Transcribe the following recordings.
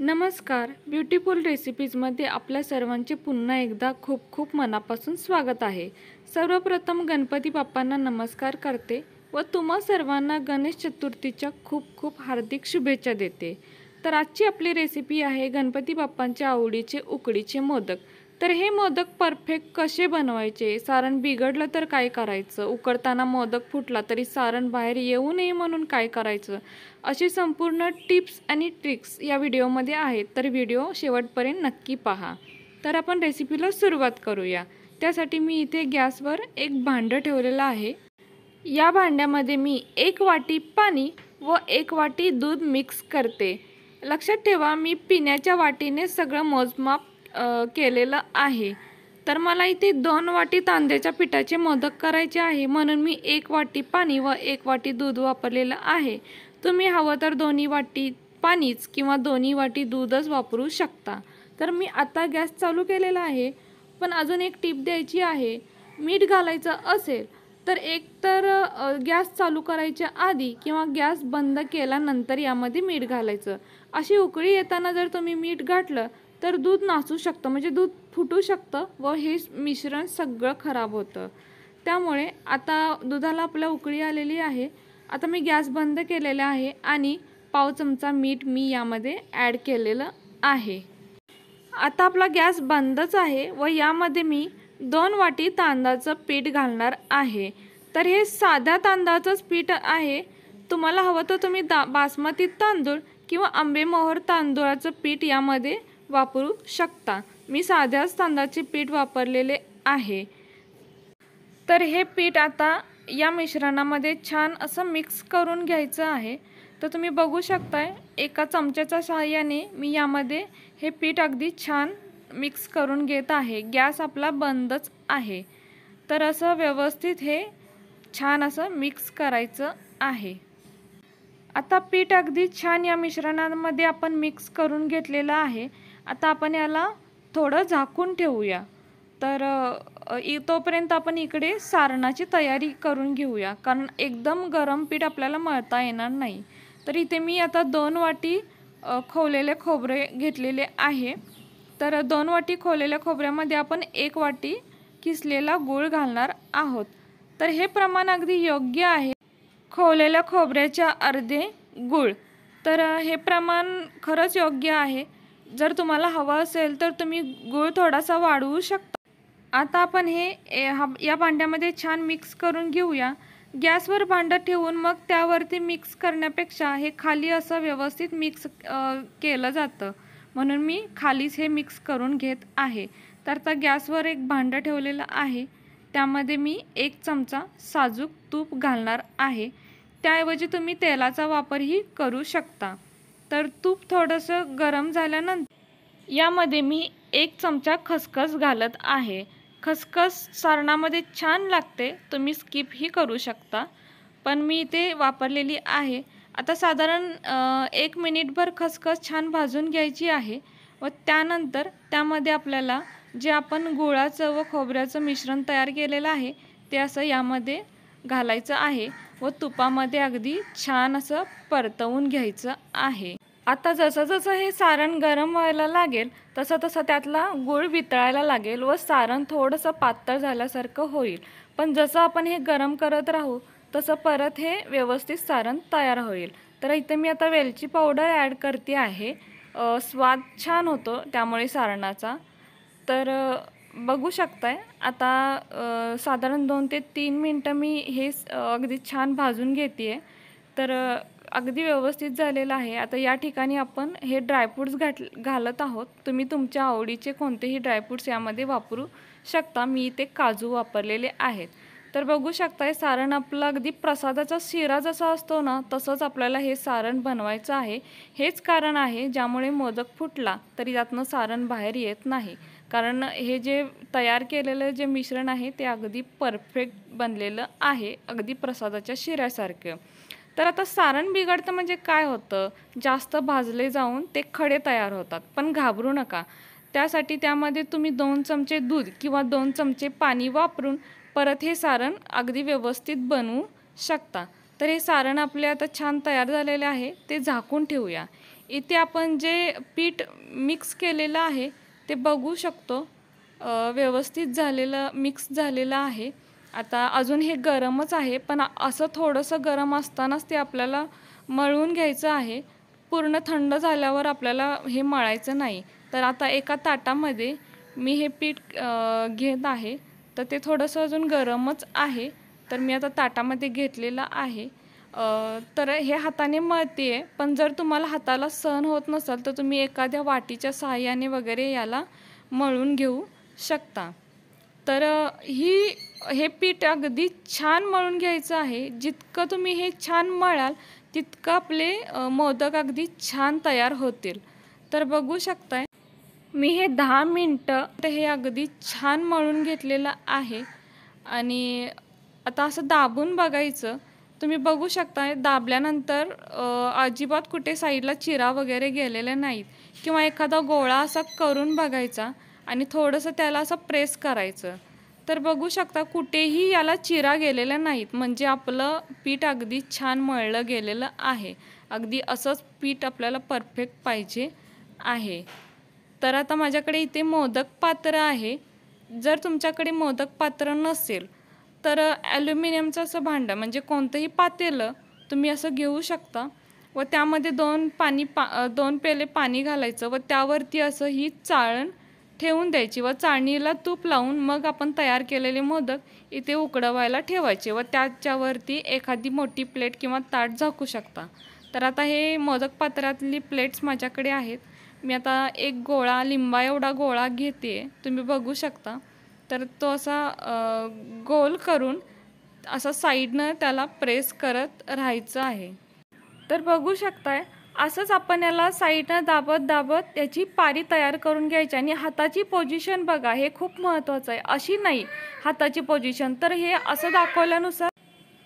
नमस्कार ब्युटिफुल रेसिपीजमध्ये आपल्या सर्वांचे पुन्हा एकदा खूप खूप मनापासून स्वागत आहे सर्वप्रथम गणपती बाप्पांना नमस्कार करते व तुम्हा सर्वांना गणेश चतुर्थीच्या खूप खूप हार्दिक शुभेच्छा देते तर आजची आपली रेसिपी आहे गणपती बाप्पांच्या आवडीचे उकडीचे मोदक तर हे मोदक परफेक्ट कसे बनवायचे सारण बिघडलं तर काय करायचं उकडताना मोदक फुटला तरी सारण बाहेर येऊ नये म्हणून काय करायचं असे संपूर्ण टिप्स आणि ट्रिक्स या व्हिडिओमध्ये आहेत तर व्हिडिओ शेवटपर्यंत नक्की पहा तर आपण रेसिपीला सुरुवात करूया त्यासाठी मी इथे गॅसवर एक भांडं ठेवलेलं आहे या भांड्यामध्ये मी एक वाटी पाणी व एक वाटी दूध मिक्स करते लक्षात ठेवा मी पिण्याच्या वाटीने सगळं मोजमाप केलेलं आहे तर मला इथे दोन वाटी तांदळाच्या पिठाचे मोदक करायचे आहे म्हणून मी एक वाटी पाणी व वा एक वाटी दूध वापरलेलं आहे तुम्ही हवं तर दोन्ही वाटी पाणीच किंवा दोन्ही वाटी दूधच वापरू शकता तर मी आता गॅस चालू केलेला आहे पण अजून एक टीप द्यायची आहे मीठ घालायचं असेल तर एक तर गॅस चालू करायच्या आधी किंवा गॅस बंद केल्यानंतर यामध्ये मीठ घालायचं अशी उकळी येताना जर तुम्ही मीठ घातलं तर दूध नाचू शकतं म्हणजे दूध फुटू शकतं व हे मिश्रण सगळं खराब होतं त्यामुळे आता दुधाला आपल्या उकळी आलेली आहे आता मी गॅस बंद केलेला आहे आणि पाव चमचा मीठ मी यामध्ये ॲड केलेलं आहे आता आपला गॅस बंदच आहे व यामध्ये मी दोन वाटी तांदळाचं पीठ घालणार आहे तर हे साध्या तांदळाचंच पीठ आहे तुम्हाला हवं तर तुम्ही दा बासमती तांदूळ किंवा आंबेमोहर तांदुळाचं पीठ यामध्ये वापरू शकता मी साध्याच तांदळाचे पीठ वापरलेले आहे तर हे पीठ आता या मिश्रणामध्ये छान असं मिक्स करून घ्यायचं आहे तर तुम्ही बघू शकताय एका चमच्याच्या सहाय्याने मी यामध्ये हे पीठ अगदी छान मिक्स करून घेत आहे गॅस आपला बंदच आहे तर असं व्यवस्थित हे छान असं मिक्स करायचं आहे आता पीठ अगदी छान या मिश्रणामध्ये आपण मिक्स करून घेतलेलं आहे आता आपण याला थोडं झाकून ठेवूया तर तोपर्यंत आपण इकडे सारणाची तयारी करून घेऊया कारण एकदम गरम पीठ आपल्याला मळता येणार नाही तर इथे मी आता दोन वाटी खोवलेले खोबरे घेतलेले आहे तर दोन वाटी खोवलेल्या खोबऱ्यामध्ये आपण एक वाटी किसलेला गूळ घालणार आहोत तर हे प्रमाण अगदी योग्य आहे खोवलेल्या खोबऱ्याच्या अर्धे गूळ तर हे प्रमाण खरंच योग्य आहे जर तुम्हाला हवं असेल तर तुम्ही गूळ थोडासा वाढवू शकता आता आपण हे या भांड्यामध्ये छान मिक्स करून घेऊया गॅसवर भांडं ठेवून मग त्यावरती मिक्स करण्यापेक्षा हे खाली असं व्यवस्थित मिक्स केलं जातं म्हणून मी खालीच हे मिक्स करून घेत आहे तर आता गॅसवर एक भांडं ठेवलेलं आहे त्यामध्ये मी एक चमचा साजूक तूप घालणार आहे त्याऐवजी तुम्ही तेलाचा वापरही करू शकता तर तूप थोडंसं गरम झाल्यानंतर यामध्ये मी एक चमचा खसखस घालत आहे खसखस सारणामध्ये छान लागते तुम्ही स्किपही करू शकता पण मी इथे वापरलेली आहे आता साधारण एक मिनिटभर खसखस छान भाजून घ्यायची आहे व त्यानंतर त्यामध्ये आपल्याला जे आपण गुळाचं व खोबऱ्याचं मिश्रण तयार केलेलं आहे ते असं यामध्ये घालायचं आहे व तुपामध्ये अगदी छान असं परतवून घ्यायचं आहे आता जसं जसं हे सारण गरम व्हायला लागेल तसं तसं त्यातला गुळ वितळायला लागेल व सारण थोडंसं पातळ झाल्यासारखं होईल पण जसं आपण हे गरम करत राहू तसं परत हे व्यवस्थित सारण तयार होईल तर इथे मी आता वेलची पावडर ॲड करते आहे स्वाद छान होतो त्यामुळे सारणाचा तर बघू शकताय आता साधारण दोन ते तीन मिनटं मी हे अगदी छान भाजून घेते आहे तर अगदी व्यवस्थित झालेलं आहे आता या ठिकाणी आपण हे ड्रायफ्रूट्स घाट घालत आहोत तुम्ही तुमच्या आवडीचे कोणतेही ड्रायफ्रूट्स यामध्ये वापरू शकता मी इथे काजू वापरलेले आहेत तर बघू शकताय सारण आपलं अगदी प्रसादाचा शिरा जसा असतो ना तसंच आपल्याला हे सारण बनवायचं आहे हेच कारण आहे ज्यामुळे मोदक फुटला तरी त्यातनं सारण बाहेर येत नाही कारण हे जे तयार केलेलं जे मिश्रण आहे ते अगदी परफेक्ट बनलेलं आहे अगदी प्रसादाच्या शिऱ्यासारखं तर आता सारण बिघडतं म्हणजे काय होतं जास्त भाजले जाऊन ते खडे तयार होतात पण घाबरू नका त्यासाठी त्यामध्ये तुम्ही दोन चमचे दूध किंवा दोन चमचे पाणी वापरून परत हे सारण अगदी व्यवस्थित बनवू शकता तर हे सारण आपले आता छान तयार झालेले आहे ते झाकून ठेवूया इथे आपण जे पीठ मिक्स केलेलं आहे ते बघू शकतो व्यवस्थित झालेलं मिक्स झालेलं आहे आता अजून हे गरमच आहे पण असं थोडंसं गरम असतानाच ते आपल्याला मळून घ्यायचं आहे पूर्ण थंड झाल्यावर आपल्याला हे मळायचं नाही तर आता एका ताटामध्ये मी हे पीठ घेत आहे तर ते थोडंसं अजून गरमच आहे तर मी आता ताटामध्ये घेतलेलं आहे तर हे हाताने मळते आहे पण जर तुम्हाला हाताला सहन होत नसाल तर तुम्ही एखाद्या वाटीच्या सहाय्याने वगैरे याला मळून घेऊ शकता तर ही हे पीठ अगदी छान मळून घ्यायचं आहे जितकं तुम्ही हे छान मळाल तितकं आपले मोदक अगदी छान तयार होतील तर बघू शकताय मी हे दहा मिनटं तर हे अगदी छान मळून घेतलेलं आहे आणि आता असं दाबून बघायचं तुम्ही बघू शकता दाबल्यानंतर अजिबात कुठे साईडला चिरा वगैरे गेलेल्या नाहीत किंवा एखादा गोळा असा करून बघायचा आणि थोडंसं त्याला असं प्रेस करायचं तर बघू शकता कुठेही याला चिरा गेलेल्या नाहीत म्हणजे आपलं पीठ अगदी छान मळलं गेलेलं आहे अगदी असंच पीठ आपल्याला परफेक्ट पाहिजे आहे तर आता माझ्याकडे इथे मोदक पात्र आहे जर तुमच्याकडे मोदक पात्र नसेल तर ॲल्युमिनियमचं असं भांडं म्हणजे कोणतंही पातेलं तुम्ही असं घेऊ शकता व त्यामध्ये दोन पाणी पा दोन पेले पाणी घालायचं व त्यावरती असं ही चाळण ठेवून द्यायची व चाळणीला तूप लावून मग आपण तयार केलेले मोदक इथे उकडवायला ठेवायचे व त्याच्यावरती एखादी मोठी प्लेट किंवा ताट झाकू शकता तर आता हे मोदक पात्रातली प्लेट्स माझ्याकडे आहेत मी आता एक गोळा लिंबा एवढा गोळा घेते तुम्ही बघू शकता तर तो असा गोल करून असा साईडनं त्याला प्रेस करत राहायचं आहे तर बघू शकताय असंच आपण याला साईडनं दाबत दाबत त्याची पारी तयार करून घ्यायची आणि हाताची पोझिशन बघा हे खूप महत्त्वाचं आहे अशी नाही हाताची पोझिशन तर हे असं दाखवल्यानुसार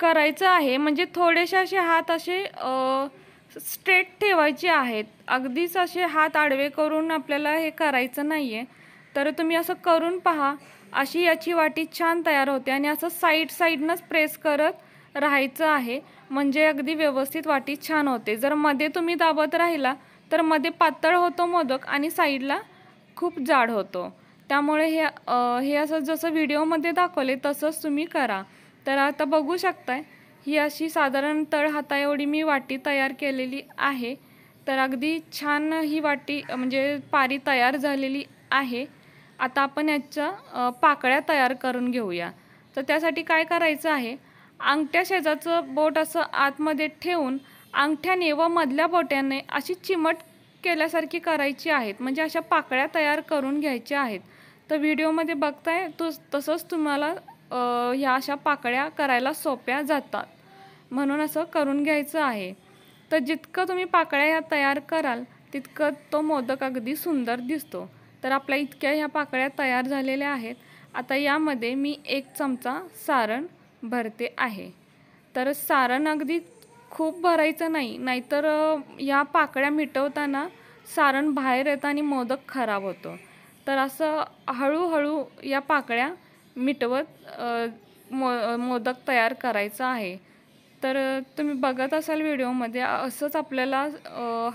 करायचं आहे म्हणजे थोडेसे असे हात असे स्ट्रेट ठेवायचे आहेत अगदीच असे हात आडवे करून आपल्याला हे करायचं नाही आहे तर तुम्ही असं करून पहा अशी याची वाटी छान तयार होते आणि असं साईड साईडनंच प्रेस करत राहायचं आहे म्हणजे अगदी व्यवस्थित वाटी छान होते जर मध्ये तुम्ही दाबत राहिला तर मध्ये पातळ होतो मोदक आणि साईडला खूप जाड होतो त्यामुळे हे हे असं जसं व्हिडिओमध्ये दाखवले तसंच तुम्ही करा तर आता बघू शकताय ही अशी साधारण तळ एवढी मी वाटी तयार केलेली आहे तर अगदी छान ही वाटी म्हणजे पारी तयार झालेली आहे आता आपण याच्या पाकळ्या तयार करून घेऊया तर त्यासाठी काय करायचं आहे अंगठ्या शेजाचं बोट असं आतमध्ये ठेवून अंगठ्याने व मधल्या बोट्याने अशी चिमट केल्यासारखी करायची आहेत म्हणजे अशा पाकळ्या तयार करून घ्यायच्या आहेत तर व्हिडिओमध्ये बघताय तो तसंच तुम्हाला ह्या अशा पाकळ्या करायला सोप्या जातात म्हणून असं करून घ्यायचं आहे तर जितकं तुम्ही पाकळ्या ह्या तयार कराल तितकं तो मोदक अगदी सुंदर दिसतो तर आपल्या इतक्या ह्या पाकळ्या तयार झालेल्या आहेत आता यामध्ये मी एक चमचा सारण भरते आहे तर सारण अगदी खूप भरायचं नाही नाहीतर या पाकळ्या मिटवताना सारण बाहेर येतं आणि मोदक खराब होतो तर असं हळूहळू या पाकळ्या मिटवत मो मोदक तयार करायचा आहे तर तुम्ही बघत असाल व्हिडिओमध्ये असंच आपल्याला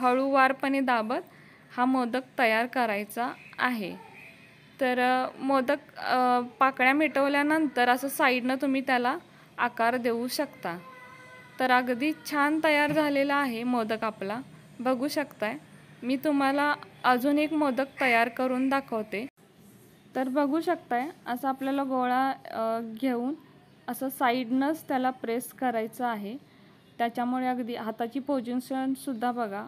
हळूवारपणे दाबत हा मोदक तयार करायचा आहे तर मोदक पाकळ्या मिटवल्यानंतर असं साईडनं तुम्ही त्याला आकार देऊ शकता तर अगदी छान तयार झालेला आहे मोदक आपला बघू शकताय मी तुम्हाला अजून एक मोदक तयार करून दाखवते तर बघू शकताय असं आपल्याला गोळा घेऊन असं साईडनंच त्याला प्रेस करायचं आहे त्याच्यामुळे अगदी हाताची पोजिशनसुद्धा बघा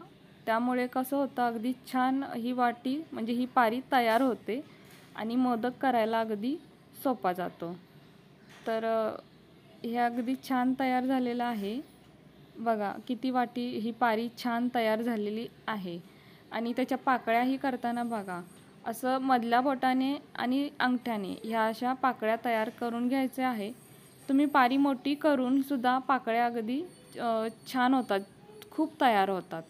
त्यामुळे कसं होतं अगदी छान ही वाटी म्हणजे ही पारी तयार होते आणि मोदक करायला अगदी सोपा जातो तर हे अगदी छान तयार झालेलं आहे बघा किती वाटी ही पारी छान तयार झालेली आहे आणि त्याच्या पाकळ्याही करताना बघा असं मधल्या बोटाने आणि अंगठ्याने ह्या अशा पाकळ्या तयार करून घ्यायचे आहे तुम्ही पारी मोठी करूनसुद्धा पाकळ्या अगदी छान होतात खूप तयार होतात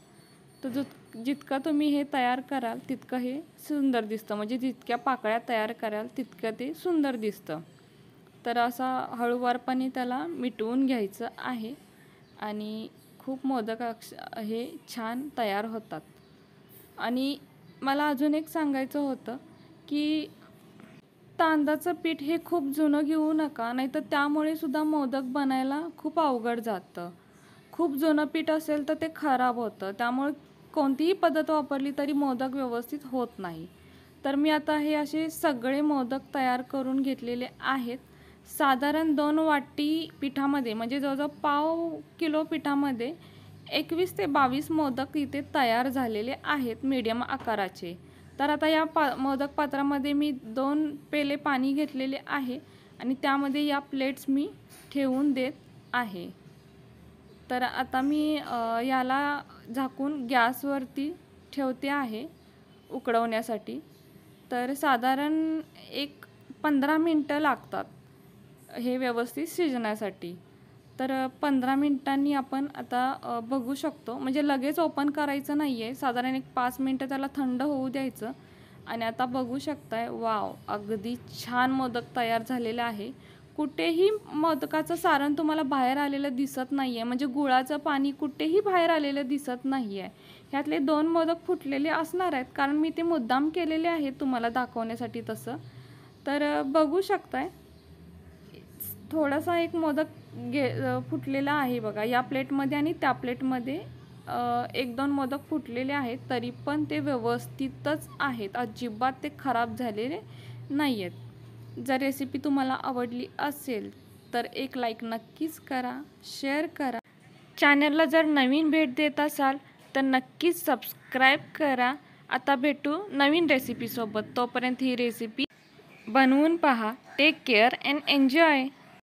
तर जो जितका तुम्ही हे तयार कराल तितकं हे सुंदर दिसतं म्हणजे जितक्या पाकळ्या तयार कराल तितकं ते सुंदर दिसतं तर असा हळूवारपणे त्याला मिटवून घ्यायचं आहे आणि खूप मोदक अक्ष हे छान तयार होतात आणि मला अजून एक सांगायचं होतं की तांदळाचं पीठ हे खूप जुनं घेऊ नका नाहीतर त्यामुळे सुद्धा मोदक बनायला खूप अवघड जातं खूप जुनं पीठ असेल तर ते खराब होतं त्यामुळे कोणतीही पद्धत वापरली तरी मोदक व्यवस्थित होत नाही तर मी आता हे असे सगळे मोदक तयार करून घेतलेले आहेत साधारण दोन वाटी पिठामध्ये म्हणजे जवळजवळ पाव किलो पिठामध्ये एकवीस ते बावीस मोदक इथे तयार झालेले आहेत मीडियम आकाराचे तर आता या पा मोदक पात्रामध्ये मी दोन पेले पाणी घेतलेले आहे आणि त्यामध्ये या प्लेट्स मी ठेवून देत आहे तर आता मी याला झाकून गॅसवरती ठेवते आहे उकडवण्यासाठी तर साधारण एक पंधरा मिनटं लागतात हे व्यवस्थित शिजण्यासाठी तर पंधरा मिनटांनी आपण आता बघू शकतो म्हणजे लगेच ओपन करायचं नाही आहे साधारण एक पाच मिनटं त्याला थंड होऊ द्यायचं आणि आता बघू शकताय वाव अगदी छान मोदक तयार झालेला आहे कुठेही मोदकाचं सारण तुम्हाला बाहेर आलेलं दिसत नाही आहे म्हणजे गुळाचं पाणी कुठेही बाहेर आलेलं दिसत नाही आहे ह्यातले दोन मोदक फुटलेले असणार आहेत कारण मी ते मुद्दाम केलेले आहेत तुम्हाला दाखवण्यासाठी तसं तर बघू शकताय थोडासा एक मोदक गे फुटलेला आहे बघा या प्लेटमध्ये आणि त्या प्लेटमध्ये एक दोन मोदक फुटलेले आहेत तरी पण ते व्यवस्थितच आहेत अजिबात ते खराब झालेले नाही आहेत जर रेसिपी तुम्हाला आवडली असेल तर एक लाईक नक्कीच करा शेअर करा चॅनलला जर नवीन भेट देत असाल तर नक्कीच सबस्क्राईब करा आता भेटू नवीन रेसिपीसोबत तोपर्यंत ही रेसिपी बनवून पहा टेक केअर अँड एन्जॉय